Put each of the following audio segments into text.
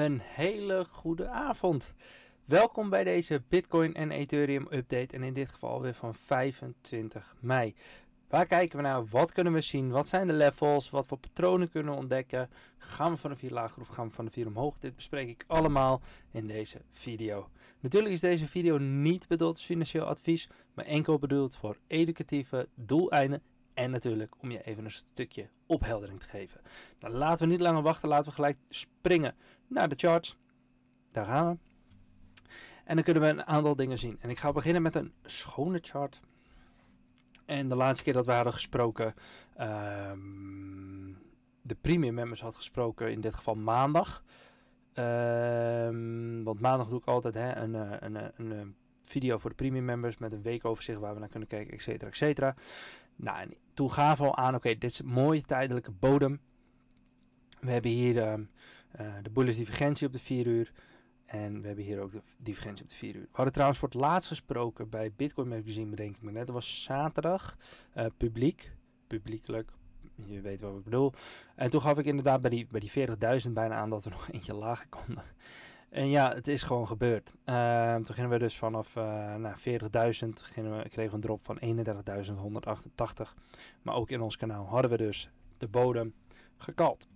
Een hele goede avond. Welkom bij deze Bitcoin en Ethereum update en in dit geval weer van 25 mei. Waar kijken we naar? Wat kunnen we zien? Wat zijn de levels? Wat voor patronen kunnen we ontdekken? Gaan we van de 4 lager of gaan we van de 4 omhoog? Dit bespreek ik allemaal in deze video. Natuurlijk is deze video niet bedoeld als financieel advies, maar enkel bedoeld voor educatieve doeleinden en natuurlijk om je even een stukje opheldering te geven. Nou, laten we niet langer wachten. Laten we gelijk springen naar de charts. Daar gaan we. En dan kunnen we een aantal dingen zien. En ik ga beginnen met een schone chart. En de laatste keer dat we hadden gesproken, ehm, de premium members had gesproken, in dit geval maandag. Ehm, want maandag doe ik altijd hè, een, eh, een, eh, een, een eh, video voor de premium members met een weekoverzicht waar we naar kunnen kijken, et etc. Nou, toen gaven we al aan, oké, dit is een mooie tijdelijke bodem. We hebben hier uh, de bullish divergentie op de 4 uur. En we hebben hier ook de divergentie op de 4 uur. We hadden trouwens voor het laatst gesproken bij Bitcoin Magazine, bedenk ik me net. Dat was zaterdag, eh, publiek, publiekelijk, je weet wat ik bedoel. En toen gaf ik inderdaad bij die, bij die 40.000 bijna aan dat we nog eentje lager konden. En ja, het is gewoon gebeurd. Uh, toen gingen we dus vanaf uh, nou, 40.000, kregen we een drop van 31.188. Maar ook in ons kanaal hadden we dus de bodem gekald.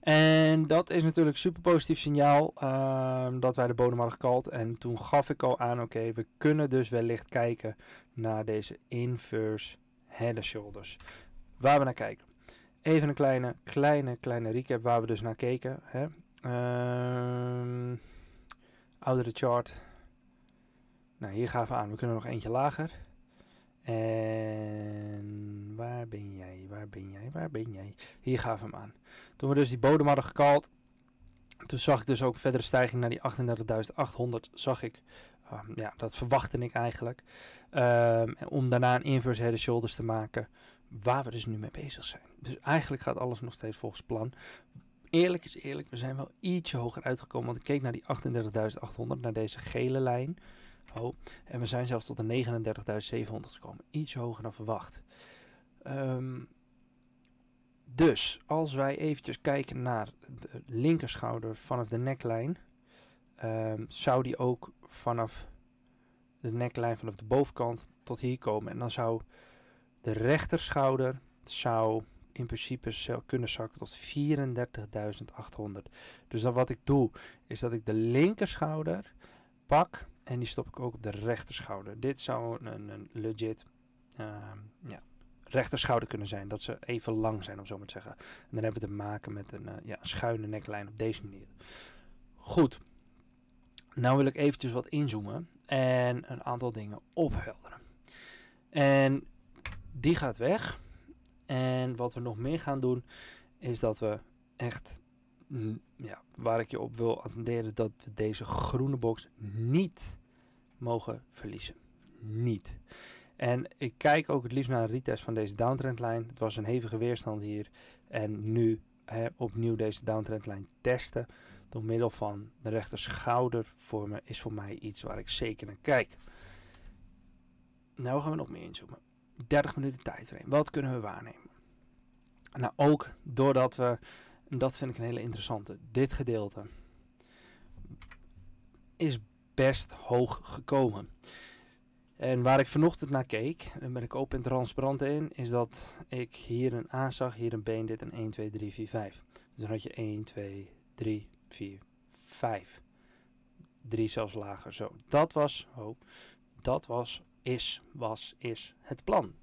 En dat is natuurlijk een super positief signaal ehm, dat wij de bodem hadden gekald. En toen gaf ik al aan, oké, we kunnen dus wellicht kijken naar deze inverse head and shoulders. Waar we naar kijken. Even een kleine, kleine, kleine recap waar we dus naar keken. Hè. Um, oudere chart. Nou, hier gaven we aan. We kunnen nog eentje lager. En waar ben jij? Waar ben jij? Waar ben jij? Hier gaven we hem aan. Toen we dus die bodem hadden gekald. Toen zag ik dus ook verdere stijging naar die 38.800. Zag ik. Ehm, ja, dat verwachtte ik eigenlijk. Ehm, om daarna een inverse head shoulders te maken. Waar we dus nu mee bezig zijn. Dus eigenlijk gaat alles nog steeds volgens plan eerlijk is eerlijk, we zijn wel ietsje hoger uitgekomen. Want ik keek naar die 38.800, naar deze gele lijn. Oh, en we zijn zelfs tot de 39.700 gekomen. Iets hoger dan verwacht. Ehm, dus als wij eventjes kijken naar de linkerschouder vanaf de neklijn, ehm, zou die ook vanaf de neklijn vanaf de bovenkant tot hier komen. En dan zou de rechterschouder zou in principe kunnen zakken tot 34.800. Dus dan wat ik doe, is dat ik de linkerschouder pak en die stop ik ook op de rechterschouder. Dit zou een, een legit uh, ja, rechterschouder kunnen zijn. Dat ze even lang zijn, om zo maar te zeggen. En dan hebben we te maken met een eh, ja, schuine neklijn op deze manier. Goed. Nou wil ik eventjes wat inzoomen en een aantal dingen ophelderen. En die gaat weg. En wat we nog meer gaan doen, is dat we echt, mm, ja, waar ik je op wil attenderen, dat we deze groene box niet mogen verliezen. Niet. En ik kijk ook het liefst naar een retest van deze downtrendlijn. Het was een hevige weerstand hier. En nu hè, opnieuw deze downtrendlijn testen door middel van de rechter schouder voor is voor mij iets waar ik zeker naar kijk. Nou gaan we nog meer inzoomen. 30 minuten tijdframe. Wat kunnen we waarnemen? Nou, ook doordat we, en dat vind ik een hele interessante, dit gedeelte is best hoog gekomen. En waar ik vanochtend naar keek, daar ben ik open en transparant in, is dat ik hier een A zag, hier een B en dit een 1, 2, 3, 4, 5. Dus dan had je 1, 2, 3, 4, 5. 3 zelfs lager, zo. Dat was, oh, dat was is, was, is het plan.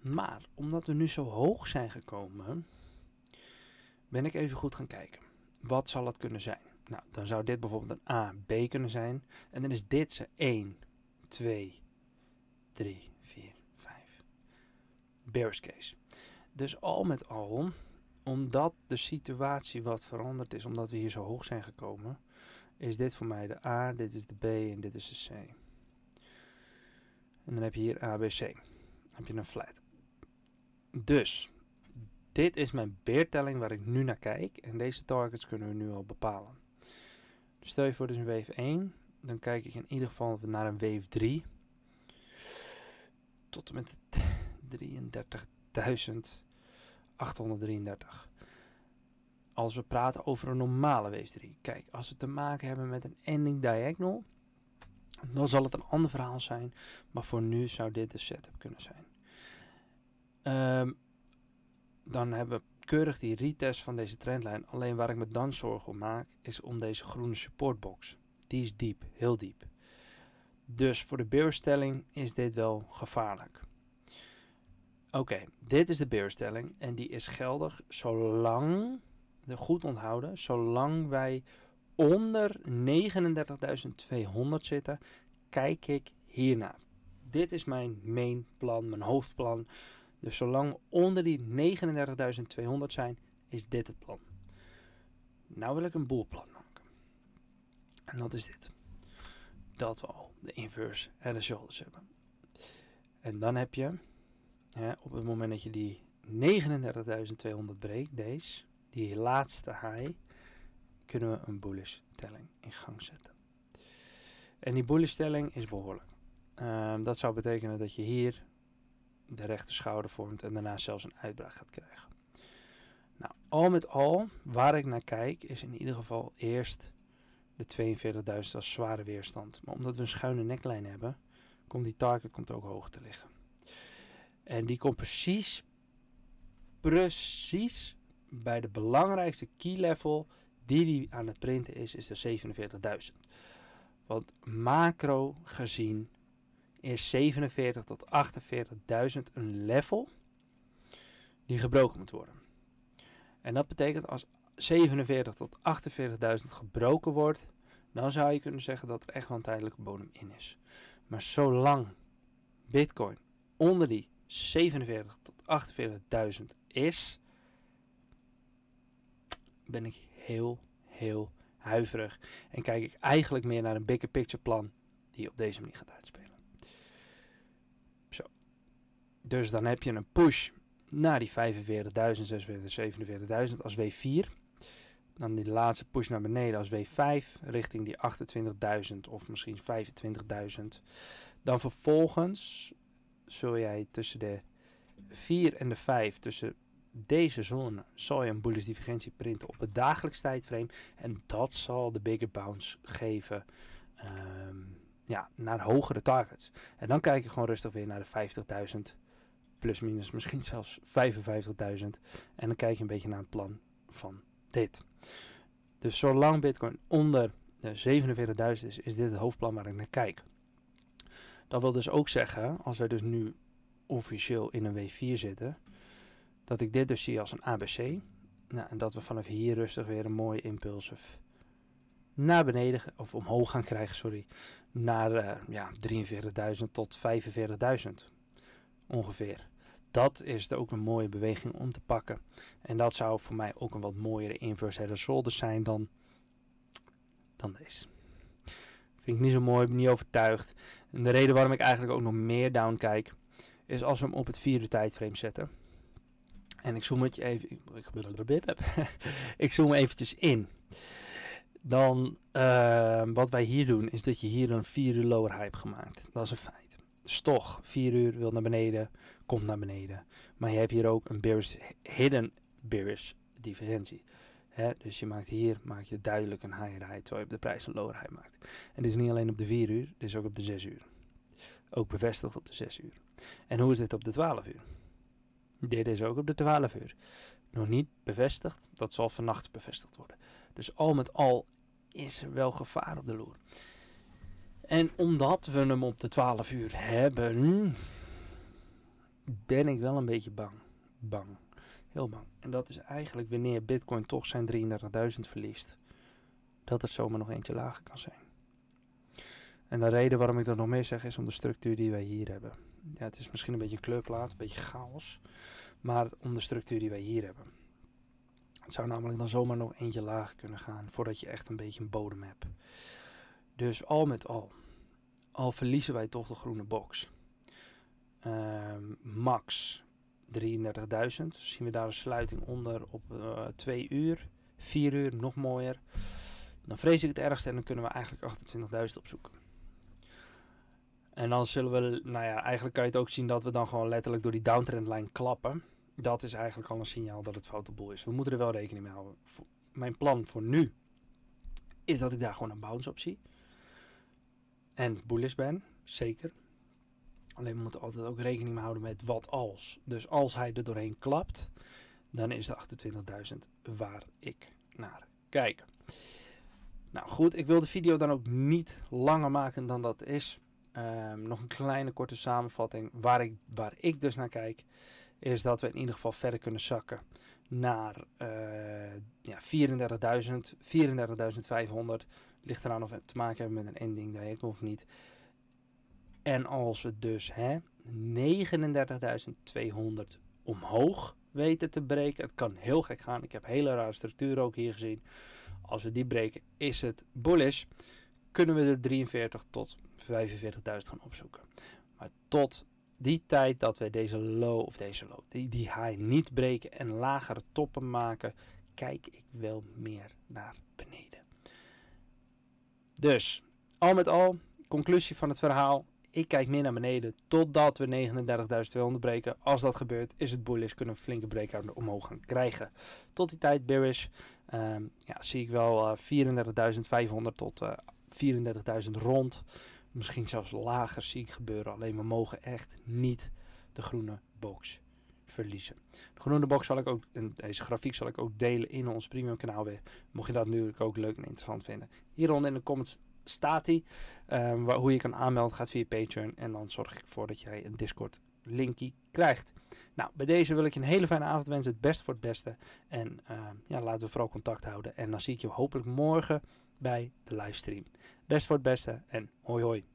Maar omdat we nu zo hoog zijn gekomen, ben ik even goed gaan kijken. Wat zal het kunnen zijn? Nou, dan zou dit bijvoorbeeld een A, B kunnen zijn. En dan is dit ze 1, 2, 3, 4, 5. Bears case. Dus al met al, omdat de situatie wat veranderd is, omdat we hier zo hoog zijn gekomen, is dit voor mij de A, dit is de B en dit is de C. En dan heb je hier ABC. Dan heb je een flat. Dus, dit is mijn beertelling waar ik nu naar kijk. En deze targets kunnen we nu al bepalen. Dus stel je voor dus een wave 1. Dan kijk ik in ieder geval naar een wave 3. Tot en met 33.833. Als we praten over een normale wave 3. Kijk, als we te maken hebben met een ending diagonal dan zal het een ander verhaal zijn, maar voor nu zou dit de setup kunnen zijn. Ehm, dan hebben we keurig die retest van deze trendlijn. Alleen waar ik me dan zorgen om maak, is om deze groene supportbox. Die is diep, heel diep. Dus voor de beurstelling is dit wel gevaarlijk. Oké, dit is de beurstelling. en die is geldig zolang, goed onthouden, zolang wij onder 39.200 zitten, kijk ik hiernaar. Dit is mijn main plan, mijn hoofdplan. Dus zolang we onder die 39.200 zijn, is dit het plan. Nou wil ik een boelplan maken. En dat is dit. Dat we al de inverse en de shoulders hebben. En dan heb je, op het moment dat je die 39.200 breekt, deze, die laatste high, kunnen we een bullish telling in gang zetten. En die bullish telling is behoorlijk. Ehm, dat zou betekenen dat je hier de rechte schouder vormt en daarna zelfs een uitbraak gaat krijgen. Nou, al met al, waar ik naar kijk, is in ieder geval eerst de 42.000 als zware weerstand. Maar omdat we een schuine neklijn hebben, komt die target komt ook hoog te liggen. En die komt precies, precies bij de belangrijkste key level die hij aan het printen is, is er 47.000. Want macro gezien is 47.000 tot 48.000 een level die gebroken moet worden. En dat betekent als 47.000 tot 48.000 gebroken wordt, dan zou je kunnen zeggen dat er echt wel een tijdelijke bodem in is. Maar zolang Bitcoin onder die 47.000 tot 48.000 is, ben ik heel, heel huiverig. En kijk ik eigenlijk meer naar een bigger picture plan die op deze manier gaat uitspelen. Zo. Dus dan heb je een push naar die 45.000, 46.000, 47.000 als W4. Dan die laatste push naar beneden als W5 richting die 28.000 of misschien 25.000. Dan vervolgens zul jij tussen de 4 en de 5, tussen deze zone zal je een bullish divergentie printen op het dagelijks tijdframe. En dat zal de bigger bounce geven ehm, ja, naar hogere targets. En dan kijk je gewoon rustig weer naar de 50.000 plus minus, misschien zelfs 55.000. En dan kijk je een beetje naar het plan van dit. Dus zolang Bitcoin onder de 47.000 is, is dit het hoofdplan waar ik naar kijk. Dat wil dus ook zeggen, als we dus nu officieel in een W4 zitten, dat ik dit dus zie als een ABC. Nou, en dat we vanaf hier rustig weer een mooie impuls naar beneden, of omhoog gaan krijgen, sorry, naar uh, ja, 43.000 tot 45.000 ongeveer. Dat is ook een mooie beweging om te pakken. En dat zou voor mij ook een wat mooiere inverse header solder zijn dan, dan deze. Vind ik niet zo mooi, ben niet overtuigd. En de reden waarom ik eigenlijk ook nog meer down kijk, is als we hem op het vierde tijdframe zetten en ik zoom het je even. ik Ik zoom eventjes in. Dan ehm, wat wij hier doen is dat je hier een 4 uur lower high hebt gemaakt. Dat is een feit. Dus toch, 4 uur wil naar beneden, komt naar beneden. Maar je hebt hier ook een bearish, hidden bearish divergentie. dus je maakt hier maak je duidelijk een higher high, terwijl je op de prijs een lower high maakt. En dit is niet alleen op de 4 uur, dit is ook op de 6 uur. Ook bevestigd op de 6 uur. En hoe is dit op de 12 uur? Dit is ook op de 12 uur. Nog niet bevestigd, dat zal vannacht bevestigd worden. Dus al met al is er wel gevaar op de loer. En omdat we hem op de 12 uur hebben, ben ik wel een beetje bang. Bang. Heel bang. En dat is eigenlijk wanneer Bitcoin toch zijn 33.000 verliest. Dat het zomaar nog eentje lager kan zijn. En de reden waarom ik dat nog meer zeg is om de structuur die wij hier hebben ja, het is misschien een beetje een kleurplaat, een beetje chaos. Maar om de structuur die wij hier hebben. Het zou namelijk dan zomaar nog eentje lager kunnen gaan voordat je echt een beetje een bodem hebt. Dus al met al, al verliezen wij toch de groene box. Ehm, max 33.000. Zien we daar een sluiting onder op uh, eh, 2 uur, 4 uur, nog mooier. Dan vrees ik het ergste en dan kunnen we eigenlijk 28.000 opzoeken. En dan zullen we, nou ja, eigenlijk kan je het ook zien dat we dan gewoon letterlijk door die downtrendlijn klappen. Dat is eigenlijk al een signaal dat het foute boel is. We moeten er wel rekening mee houden. Mijn plan voor nu is dat ik daar gewoon een bounce op zie. En bullish ben, zeker. Alleen we moeten altijd ook rekening mee houden met wat als. Dus als hij er doorheen klapt, dan is de 28.000 waar ik naar kijk. Nou goed, ik wil de video dan ook niet langer maken dan dat is. Ehm, nog een kleine korte samenvatting. Waar ik, waar ik dus naar kijk, is dat we in ieder geval verder kunnen zakken naar eh, ja, 34.000, 34.500. Ligt eraan of we te maken hebben met een ending ik of niet. En als we dus 39.200 omhoog weten te breken, het kan heel gek gaan. Ik heb hele rare structuren ook hier gezien. Als we die breken, is het bullish kunnen we de 43 tot 45.000 gaan opzoeken. Maar tot die tijd dat we deze low of deze low, die, die high niet breken en lagere toppen maken, kijk ik wel meer naar beneden. Dus, al met al, conclusie van het verhaal. Ik kijk meer naar beneden totdat we 39.200 breken. Als dat gebeurt, is het bullish. Kunnen we een flinke breakout omhoog gaan krijgen. Tot die tijd bearish. Ehm, ja, zie ik wel 34.500 eh, tot uh, 34.000 rond. Misschien zelfs lager zie ik gebeuren. Alleen we mogen echt niet de groene box verliezen. De groene box zal ik ook, en deze grafiek zal ik ook delen in ons premium kanaal weer. Mocht je dat natuurlijk ook leuk en interessant vinden. Hieronder in de comments staat hij. Ehm, hoe je kan aanmelden gaat via Patreon. En dan zorg ik ervoor dat jij een Discord linkie krijgt. Nou, bij deze wil ik je een hele fijne avond wensen. Het beste voor het beste. En ehm, ja, laten we vooral contact houden. En dan zie ik je hopelijk morgen bij de livestream. Best voor het beste en hoi hoi.